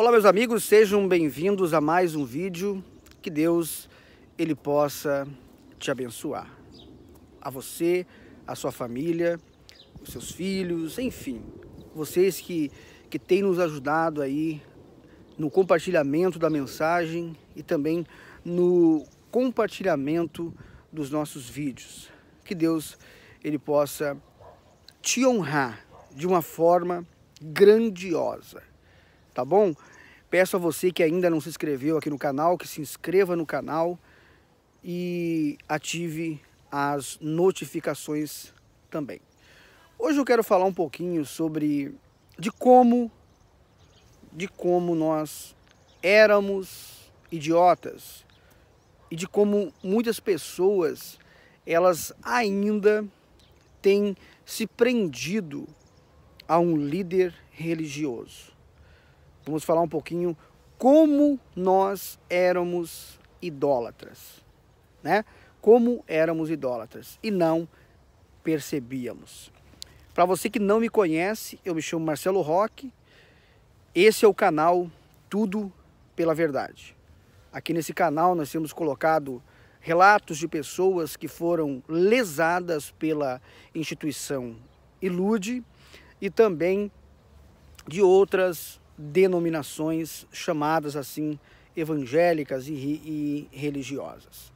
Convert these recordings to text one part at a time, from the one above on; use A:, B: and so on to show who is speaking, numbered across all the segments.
A: Olá meus amigos, sejam bem-vindos a mais um vídeo. Que Deus ele possa te abençoar. A você, a sua família, os seus filhos, enfim, vocês que que têm nos ajudado aí no compartilhamento da mensagem e também no compartilhamento dos nossos vídeos. Que Deus ele possa te honrar de uma forma grandiosa, tá bom? Peço a você que ainda não se inscreveu aqui no canal, que se inscreva no canal e ative as notificações também. Hoje eu quero falar um pouquinho sobre de como de como nós éramos idiotas e de como muitas pessoas elas ainda têm se prendido a um líder religioso. Vamos falar um pouquinho como nós éramos idólatras, né? Como éramos idólatras e não percebíamos. Para você que não me conhece, eu me chamo Marcelo Roque. Esse é o canal Tudo pela Verdade. Aqui nesse canal nós temos colocado relatos de pessoas que foram lesadas pela instituição Ilude e também de outras denominações chamadas assim evangélicas e, e religiosas.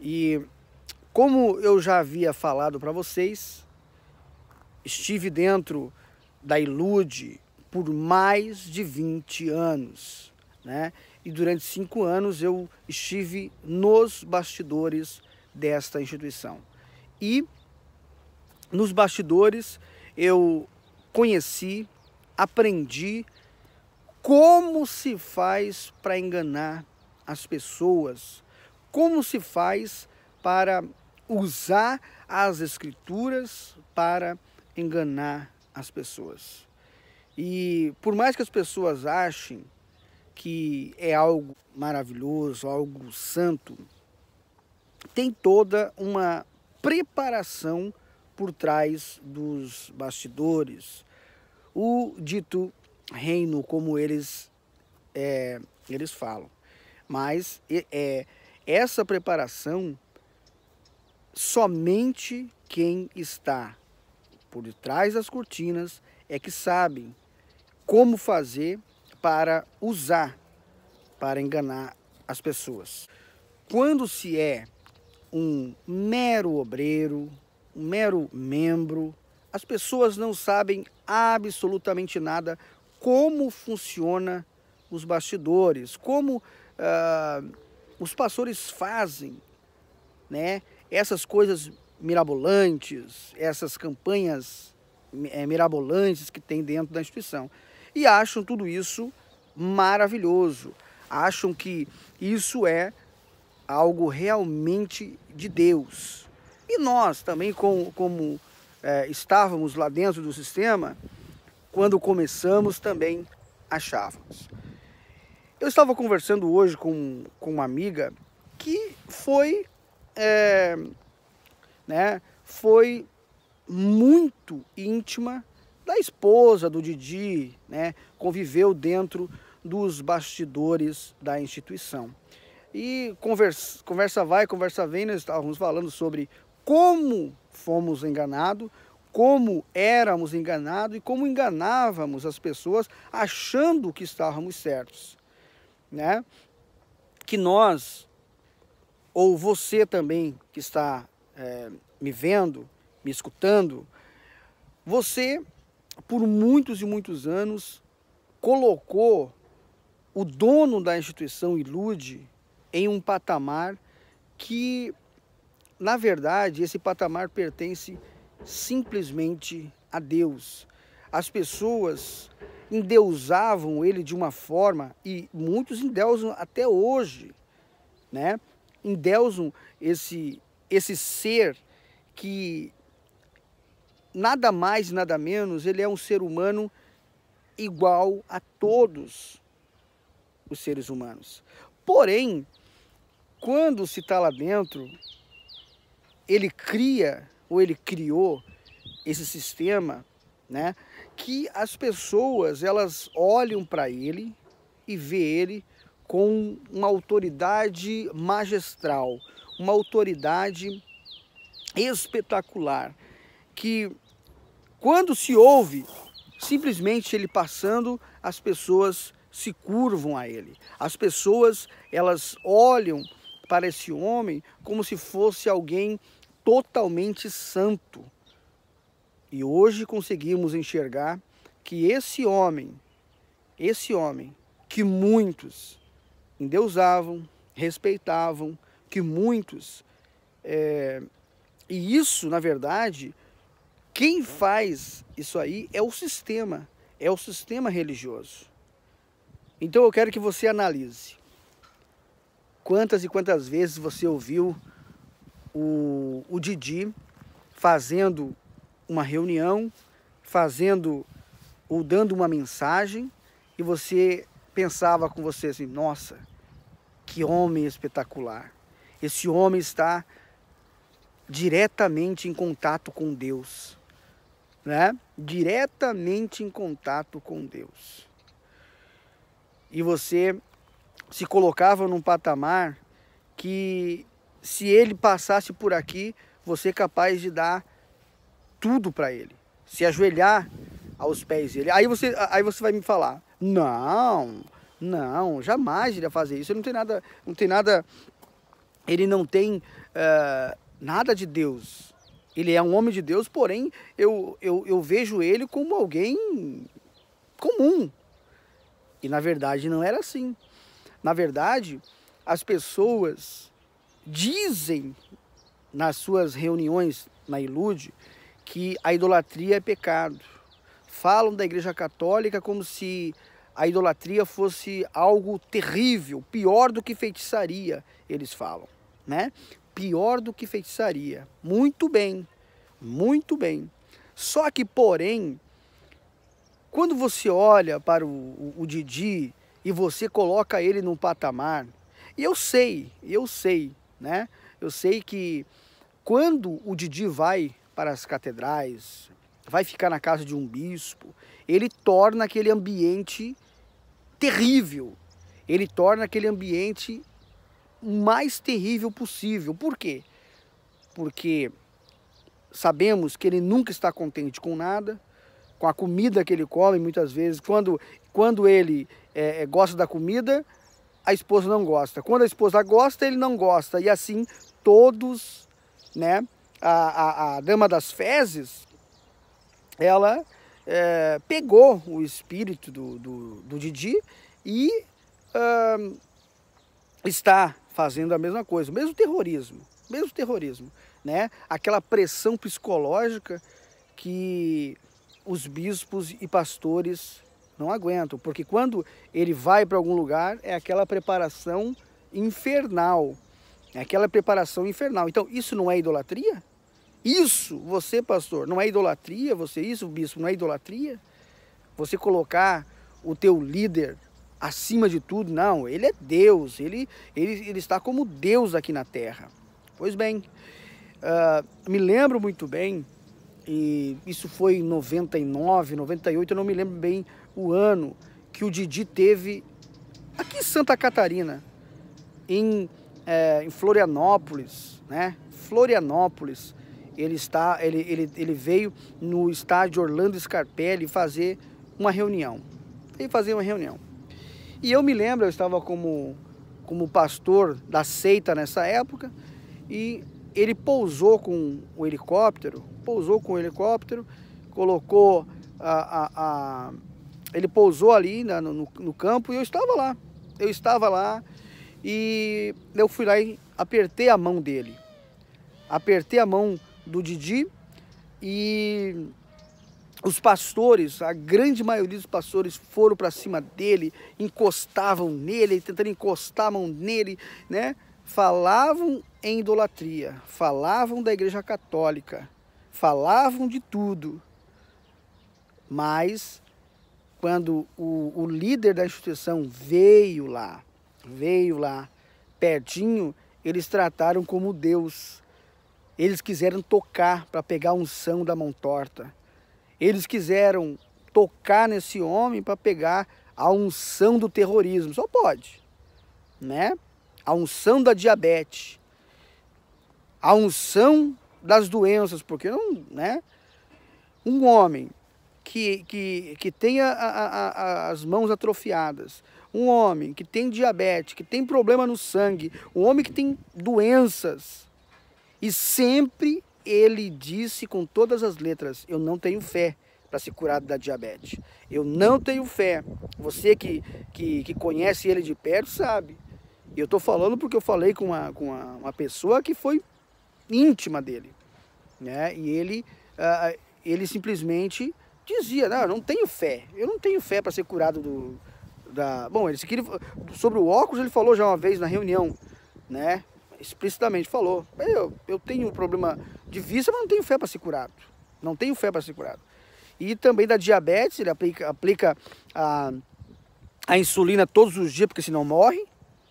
A: E como eu já havia falado para vocês, estive dentro da Ilude por mais de 20 anos, né? E durante cinco anos eu estive nos bastidores desta instituição. E nos bastidores eu conheci, aprendi como se faz para enganar as pessoas? Como se faz para usar as escrituras para enganar as pessoas? E por mais que as pessoas achem que é algo maravilhoso, algo santo, tem toda uma preparação por trás dos bastidores. O dito reino como eles, é, eles falam. Mas é, essa preparação, somente quem está por detrás das cortinas é que sabe como fazer para usar, para enganar as pessoas. Quando se é um mero obreiro, um mero membro, as pessoas não sabem absolutamente nada como funciona os bastidores, como uh, os pastores fazem, né? Essas coisas mirabolantes, essas campanhas é, mirabolantes que tem dentro da instituição e acham tudo isso maravilhoso, acham que isso é algo realmente de Deus. E nós também, como, como eh, é, estávamos lá dentro do sistema, quando começamos também achávamos. Eu estava conversando hoje com, com uma amiga que foi, é, né, foi muito íntima da esposa do Didi, né, conviveu dentro dos bastidores da instituição. E conversa, conversa vai, conversa vem, nós estávamos falando sobre como fomos enganados, como éramos enganados e como enganávamos as pessoas achando que estávamos certos, né? Que nós ou você também que está é, me vendo, me escutando, você por muitos e muitos anos colocou o dono da instituição Ilude em um patamar que, na verdade, esse patamar pertence simplesmente a Deus. As pessoas endeusavam ele de uma forma, e muitos endeusam até hoje, né? endeusam esse, esse ser que nada mais, nada menos, ele é um ser humano igual a todos os seres humanos. Porém, quando se está lá dentro, ele cria ou ele criou esse sistema, né? Que as pessoas elas olham para ele e vê ele com uma autoridade magistral, uma autoridade espetacular, que quando se ouve, simplesmente ele passando, as pessoas se curvam a ele. As pessoas, elas olham para esse homem como se fosse alguém totalmente santo. E hoje conseguimos enxergar que esse homem, esse homem que muitos endeusavam, respeitavam, que muitos. É, e isso, na verdade, quem faz isso aí é o sistema, é o sistema religioso. Então eu quero que você analise. Quantas e quantas vezes você ouviu o, o Didi fazendo uma reunião, fazendo ou dando uma mensagem e você pensava com você assim: nossa, que homem espetacular! Esse homem está diretamente em contato com Deus, né? Diretamente em contato com Deus. E você se colocava num patamar que se ele passasse por aqui, você é capaz de dar tudo para ele, se ajoelhar aos pés dele. Aí você, aí você vai me falar, não, não, jamais iria fazer isso. Ele não tem nada, não tem nada, ele não tem uh, nada de Deus. Ele é um homem de Deus, porém eu, eu, eu vejo ele como alguém comum. E na verdade não era assim. Na verdade, as pessoas dizem nas suas reuniões na Ilude que a idolatria é pecado. Falam da Igreja Católica como se a idolatria fosse algo terrível, pior do que feitiçaria, eles falam, né? Pior do que feitiçaria. Muito bem, muito bem. Só que, porém, quando você olha para o, o, o Didi e você coloca ele num patamar, eu sei, eu sei né? Eu sei que quando o Didi vai para as catedrais, vai ficar na casa de um bispo, ele torna aquele ambiente terrível. Ele torna aquele ambiente mais terrível possível. Por quê? Porque sabemos que ele nunca está contente com nada, com a comida que ele come, muitas vezes. Quando, quando ele é, gosta da comida, a esposa não gosta. Quando a esposa gosta, ele não gosta. E assim todos, né? A, a, a dama das fezes, ela é, pegou o espírito do, do, do Didi e está fazendo a mesma coisa, mesmo terrorismo, mesmo terrorismo, né? Aquela pressão psicológica que os bispos e pastores não aguento, porque quando ele vai para algum lugar é aquela preparação infernal, é aquela preparação infernal. Então, isso não é idolatria? Isso, você, pastor, não é idolatria? Você, isso, bispo, não é idolatria? Você colocar o teu líder acima de tudo? Não, ele é Deus, ele, ele, ele está como Deus aqui na terra. Pois bem, uh, me lembro muito bem, e isso foi em 99, 98, eu não me lembro bem o ano que o Didi teve aqui em Santa Catarina, em, é, em Florianópolis, né? Florianópolis. Ele, está, ele, ele, ele veio no estádio Orlando Scarpelli fazer uma reunião. Veio fazer uma reunião. E eu me lembro, eu estava como, como pastor da seita nessa época, e ele pousou com o helicóptero, pousou com o helicóptero, colocou a, a, a ele pousou ali na, no, no campo e eu estava lá. Eu estava lá e eu fui lá e apertei a mão dele. Apertei a mão do Didi e os pastores, a grande maioria dos pastores foram para cima dele, encostavam nele, tentando encostar a mão nele, né? Falavam em idolatria, falavam da igreja católica, falavam de tudo. Mas quando o, o líder da instituição veio lá, veio lá pertinho, eles trataram como Deus. Eles quiseram tocar para pegar a unção da mão torta. Eles quiseram tocar nesse homem para pegar a unção do terrorismo. Só pode, né? A unção da diabetes. A unção das doenças, porque não, né? Um homem que, que, que tenha a, a, as mãos atrofiadas, um homem que tem diabetes, que tem problema no sangue, um homem que tem doenças, e sempre ele disse com todas as letras: Eu não tenho fé para se curar da diabetes. Eu não tenho fé. Você que, que, que conhece ele de perto sabe. Eu estou falando porque eu falei com, uma, com uma, uma, pessoa que foi íntima dele. Né? E ele, uh, ele simplesmente dizia, não, eu não tenho fé. Eu não tenho fé para ser curado do da, bom, ele, ele sobre o óculos, ele falou já uma vez na reunião, né? Explicitamente falou: "Eu, eu tenho um problema de vista, mas não tenho fé para ser curado. Não tenho fé para ser curado." E também da diabetes, ele aplica, aplica a, a insulina todos os dias, porque senão morre,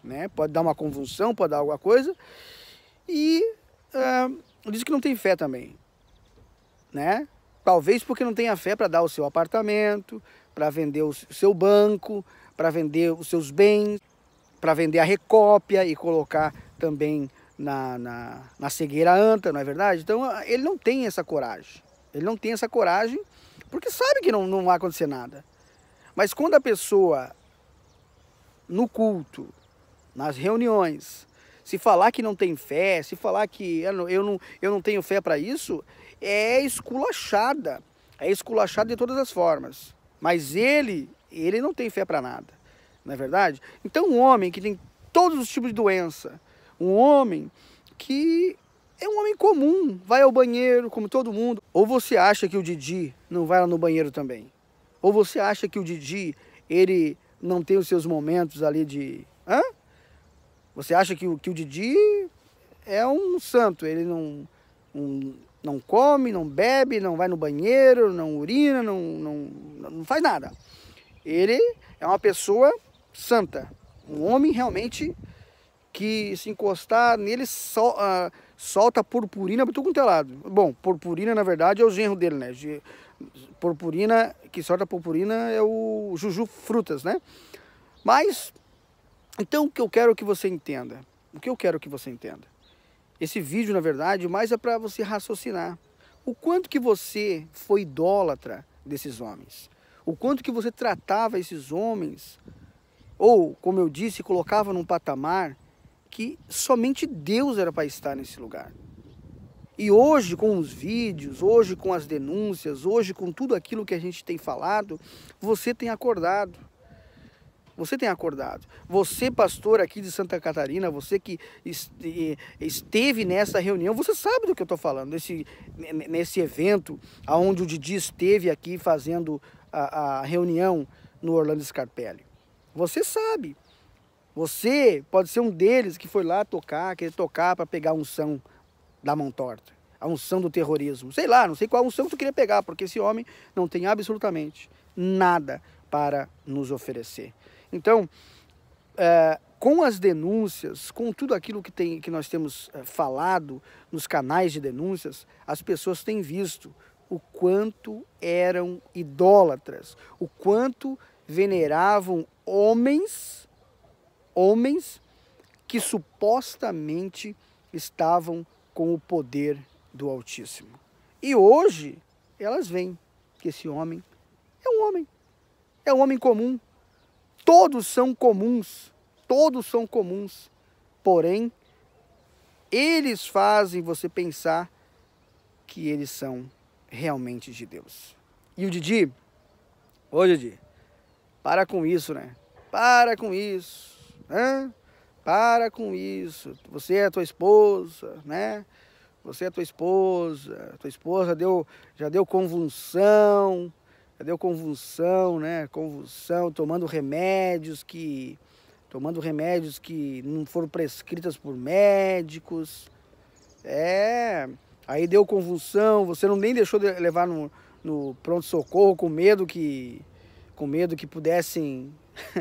A: né? Pode dar uma convulsão, pode dar alguma coisa. E uh, ah, diz que não tem fé também, né? Talvez porque não tenha fé para dar o seu apartamento, para vender o seu banco, para vender os seus bens, para vender a recópia e colocar também na, na, na cegueira anta, não é verdade? Então ah, ele não tem essa coragem. Ele não tem essa coragem porque sabe que não, não vai acontecer nada. Mas quando a pessoa no culto, nas reuniões, se falar que não tem fé, se falar que eu não, eu não, eu não tenho fé para isso, é esculachada. É esculachada de todas as formas. Mas ele, ele não tem fé para nada. Não é verdade? Então, um homem que tem todos os tipos de doença, um homem que é um homem comum, vai ao banheiro como todo mundo. Ou você acha que o Didi não vai lá no banheiro também? Ou você acha que o Didi, ele não tem os seus momentos ali de. Hã? Você acha que o, que o Didi é um santo, ele não, um, não come, não bebe, não vai no banheiro, não urina, não, não, não faz nada. Ele é uma pessoa santa, um homem realmente que se encostar nele sol, uh, ah, solta purpurina para tudo quanto é lado. Bom, purpurina na verdade é o genro dele, né? purpurina, que solta purpurina é o Juju Frutas, né? Mas então, o que eu quero que você entenda? O que eu quero que você entenda? Esse vídeo, na verdade, mais é para você raciocinar. O quanto que você foi idólatra desses homens? O quanto que você tratava esses homens? Ou, como eu disse, colocava num patamar que somente Deus era para estar nesse lugar. E hoje, com os vídeos, hoje com as denúncias, hoje com tudo aquilo que a gente tem falado, você tem acordado. Você tem acordado. Você, pastor aqui de Santa Catarina, você que esteve nessa reunião, você sabe do que eu estou falando, nesse, nesse evento onde o Didi esteve aqui fazendo a, a reunião no Orlando Scarpelli. Você sabe. Você pode ser um deles que foi lá tocar, querer tocar para pegar a unção da mão torta, a unção do terrorismo. Sei lá, não sei qual unção que tu queria pegar, porque esse homem não tem absolutamente nada para nos oferecer. Então, é, com as denúncias, com tudo aquilo que, tem, que nós temos é, falado nos canais de denúncias, as pessoas têm visto o quanto eram idólatras, o quanto veneravam homens, homens que supostamente estavam com o poder do Altíssimo. E hoje elas veem que esse homem é um homem, é um homem comum, todos são comuns, todos são comuns, porém, eles fazem você pensar que eles são realmente de Deus. E o Didi, ô Didi, para com isso, né? Para com isso, né? Para com isso. Você é tua esposa, né? Você é tua esposa, tua esposa deu, já deu convulsão, deu convulsão, né? Convulsão, tomando remédios que tomando remédios que não foram prescritas por médicos. É, aí deu convulsão, você não nem deixou de levar no, no pronto socorro com medo que com medo que pudessem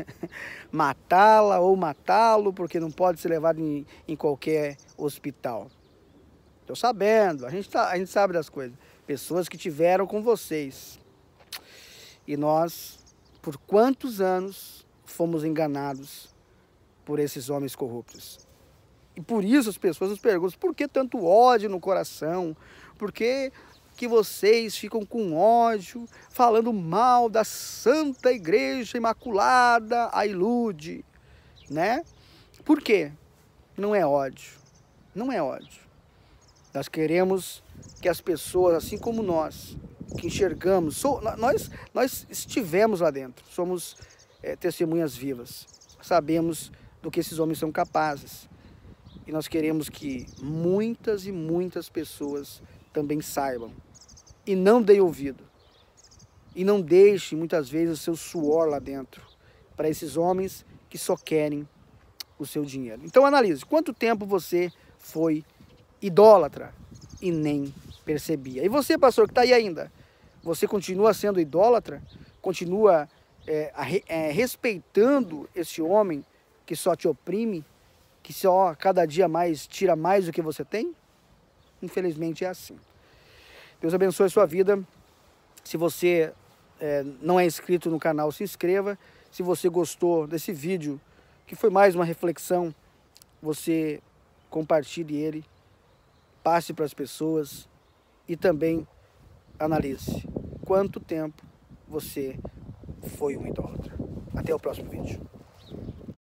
A: matá-la ou matá-lo, porque não pode ser levado em, em qualquer hospital. Estou sabendo, a gente, tá, a gente sabe das coisas. Pessoas que tiveram com vocês. E nós, por quantos anos, fomos enganados por esses homens corruptos? E por isso as pessoas nos perguntam, por que tanto ódio no coração? Por que, que vocês ficam com ódio, falando mal da Santa Igreja Imaculada, a ilude, né? Por quê? Não é ódio, não é ódio. Nós queremos que as pessoas, assim como nós, que enxergamos. So, nós, nós estivemos lá dentro, somos é, testemunhas vivas, sabemos do que esses homens são capazes. E nós queremos que muitas e muitas pessoas também saibam. E não dê ouvido. E não deixe muitas vezes o seu suor lá dentro para esses homens que só querem o seu dinheiro. Então analise quanto tempo você foi idólatra e nem percebia. E você, pastor, que está aí ainda, você continua sendo idólatra, continua é, é, respeitando esse homem que só te oprime, que só cada dia mais tira mais do que você tem? Infelizmente é assim. Deus abençoe a sua vida. Se você é, não é inscrito no canal, se inscreva. Se você gostou desse vídeo, que foi mais uma reflexão, você compartilhe ele, passe para as pessoas e também analise quanto tempo você foi um idólatra. Até o próximo vídeo.